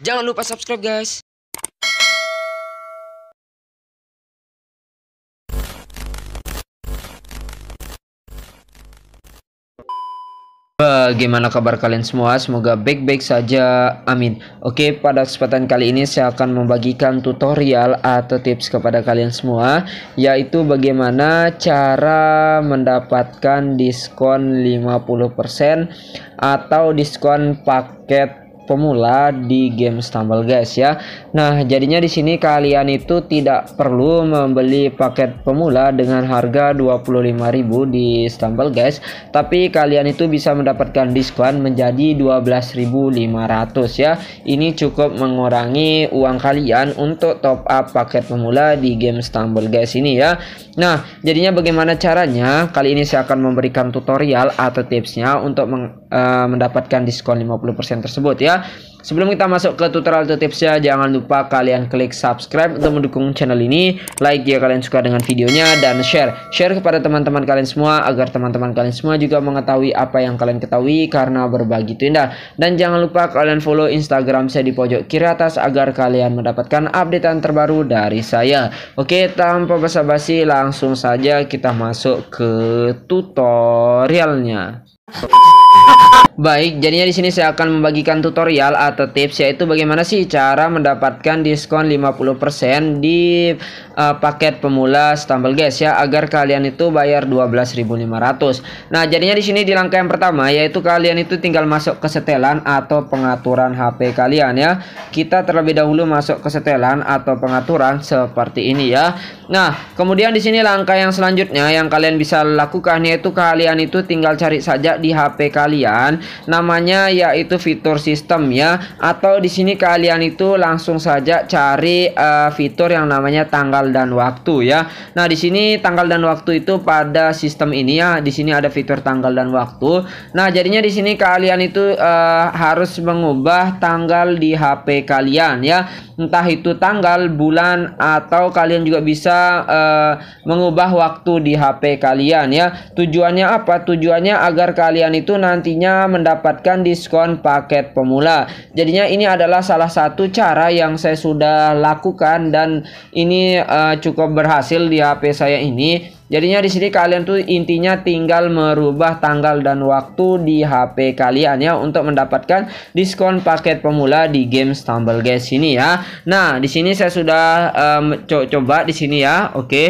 Jangan lupa subscribe guys. Bagaimana kabar kalian semua? Semoga baik-baik saja. Amin. Oke, pada kesempatan kali ini saya akan membagikan tutorial atau tips kepada kalian semua, yaitu bagaimana cara mendapatkan diskon 50% atau diskon paket pemula di game Stumble guys ya. Nah, jadinya di sini kalian itu tidak perlu membeli paket pemula dengan harga 25.000 di Stumble guys, tapi kalian itu bisa mendapatkan diskon menjadi 12.500 ya. Ini cukup mengurangi uang kalian untuk top up paket pemula di game Stumble guys ini ya. Nah, jadinya bagaimana caranya? Kali ini saya akan memberikan tutorial atau tipsnya untuk meng, uh, mendapatkan diskon 50% tersebut ya. Sebelum kita masuk ke tutorial atau tipsnya, jangan lupa kalian klik subscribe untuk mendukung channel ini, like jika ya kalian suka dengan videonya, dan share. Share kepada teman-teman kalian semua, agar teman-teman kalian semua juga mengetahui apa yang kalian ketahui, karena berbagi itu indah. Dan jangan lupa kalian follow Instagram saya di pojok kiri atas, agar kalian mendapatkan updatean terbaru dari saya. Oke, tanpa basa-basi, langsung saja kita masuk ke tutorialnya. Baik, jadinya di sini saya akan membagikan tutorial atau tips yaitu bagaimana sih cara mendapatkan diskon 50% di uh, paket pemula stumble guys ya agar kalian itu bayar 12.500. Nah, jadinya di sini di langkah yang pertama yaitu kalian itu tinggal masuk ke setelan atau pengaturan HP kalian ya. Kita terlebih dahulu masuk ke setelan atau pengaturan seperti ini ya. Nah, kemudian di sini langkah yang selanjutnya yang kalian bisa lakukan yaitu kalian itu tinggal cari saja di HP kalian kalian namanya yaitu fitur sistem ya atau di sini kalian itu langsung saja cari uh, fitur yang namanya tanggal dan waktu ya. Nah, di sini tanggal dan waktu itu pada sistem ini ya. Di sini ada fitur tanggal dan waktu. Nah, jadinya di sini kalian itu uh, harus mengubah tanggal di HP kalian ya. Entah itu tanggal, bulan atau kalian juga bisa uh, mengubah waktu di HP kalian ya. Tujuannya apa? Tujuannya agar kalian itu nanti nantinya mendapatkan diskon paket pemula. Jadinya ini adalah salah satu cara yang saya sudah lakukan dan ini uh, cukup berhasil di HP saya ini. Jadinya di sini kalian tuh intinya tinggal merubah tanggal dan waktu di HP kalian ya untuk mendapatkan diskon paket pemula di game Stumble Guys ini ya. Nah, di sini saya sudah um, co coba di sini ya. Oke. Okay.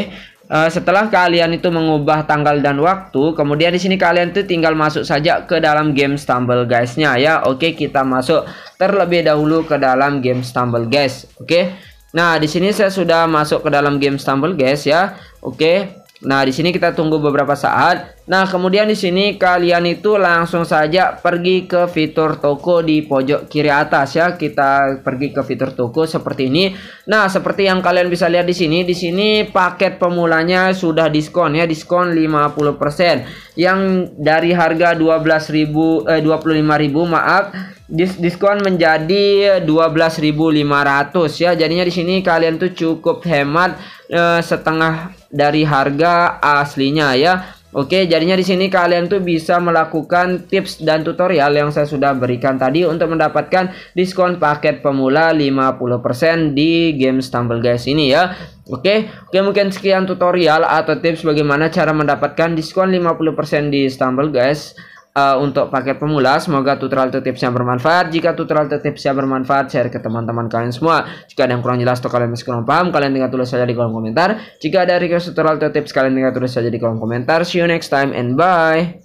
Eh, setelah kalian itu mengubah tanggal dan waktu, kemudian di sini kalian tuh tinggal masuk saja ke dalam game Stumble Guys-nya ya. Oke, kita masuk terlebih dahulu ke dalam game Stumble Guys. Oke. Nah, di sini saya sudah masuk ke dalam game Stumble Guys ya. Oke. Nah, di sini kita tunggu beberapa saat. Nah, kemudian di sini kalian itu langsung saja pergi ke fitur toko di pojok kiri atas ya. Kita pergi ke fitur toko seperti ini. Nah, seperti yang kalian bisa lihat di sini, di sini paket pemulanya sudah diskon ya, diskon 50%. Yang dari harga 12.000 eh 25.000 maaf diskon menjadi 12.500 ya. Jadinya di sini kalian tuh cukup hemat e, setengah dari harga aslinya ya. Oke, jadinya di sini kalian tuh bisa melakukan tips dan tutorial yang saya sudah berikan tadi untuk mendapatkan diskon paket pemula 50% di game Stumble Guys ini ya. Oke, oke mungkin sekian tutorial atau tips bagaimana cara mendapatkan diskon 50% di Stumble Guys uh, untuk paket pemula. Semoga tutorial atau tipsnya bermanfaat. Jika tutorial atau tipsnya bermanfaat, share ke teman-teman kalian semua. Jika ada yang kurang jelas atau kalian masih kurang paham, kalian tinggal tulis saja di kolom komentar. Jika ada request tutorial atau tips, kalian tinggal tulis saja di kolom komentar. See you next time and bye.